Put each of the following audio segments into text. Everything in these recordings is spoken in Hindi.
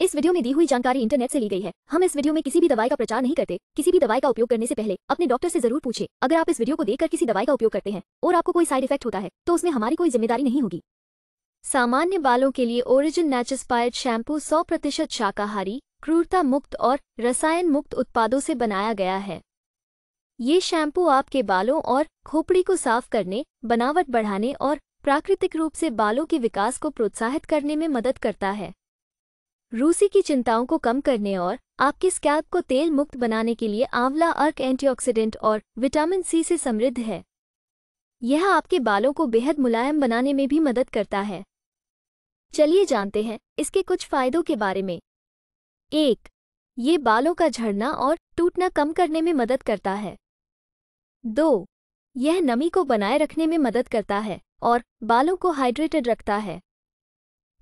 इस वीडियो में दी हुई जानकारी इंटरनेट से ली गई है हम इस वीडियो में किसी भी दवाई का प्रचार नहीं करते किसी भी दवाई का उपयोग करने से पहले अपने डॉक्टर से जरूर पूछे अगर आप इस वीडियो को देखकर किसी दवाई का उपयोग करते हैं और आपको कोई साइड इफेक्ट होता है तो उसमें हमारी कोई जिम्मेदारी नहीं होगी सामान्य बालों के लिए ओरिजिन नेचस्पायर्ड शैम्पू सौ प्रतिशत शाकाहारी क्रूरता मुक्त और रसायन मुक्त उत्पादों से बनाया गया है ये शैम्पू आपके बालों और खोपड़ी को साफ करने बनावट बढ़ाने और प्राकृतिक रूप से बालों के विकास को प्रोत्साहित करने में मदद करता है रूसी की चिंताओं को कम करने और आपके स्कैल्प को तेल मुक्त बनाने के लिए आंवला अर्क एंटीऑक्सीडेंट और विटामिन सी से समृद्ध है यह आपके बालों को बेहद मुलायम बनाने में भी मदद करता है चलिए जानते हैं इसके कुछ फायदों के बारे में एक ये बालों का झड़ना और टूटना कम करने में मदद करता है दो यह नमी को बनाए रखने में मदद करता है और बालों को हाइड्रेटेड रखता है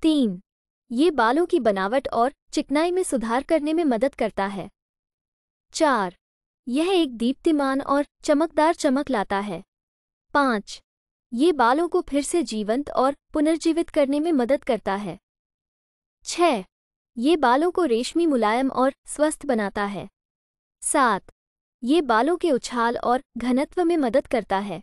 तीन ये बालों की बनावट और चिकनाई में सुधार करने में मदद करता है चार यह एक दीप्तिमान और चमकदार चमक लाता है पाँच ये बालों को फिर से जीवंत और पुनर्जीवित करने में मदद करता है छ ये बालों को रेशमी मुलायम और स्वस्थ बनाता है सात ये बालों के उछाल और घनत्व में मदद करता है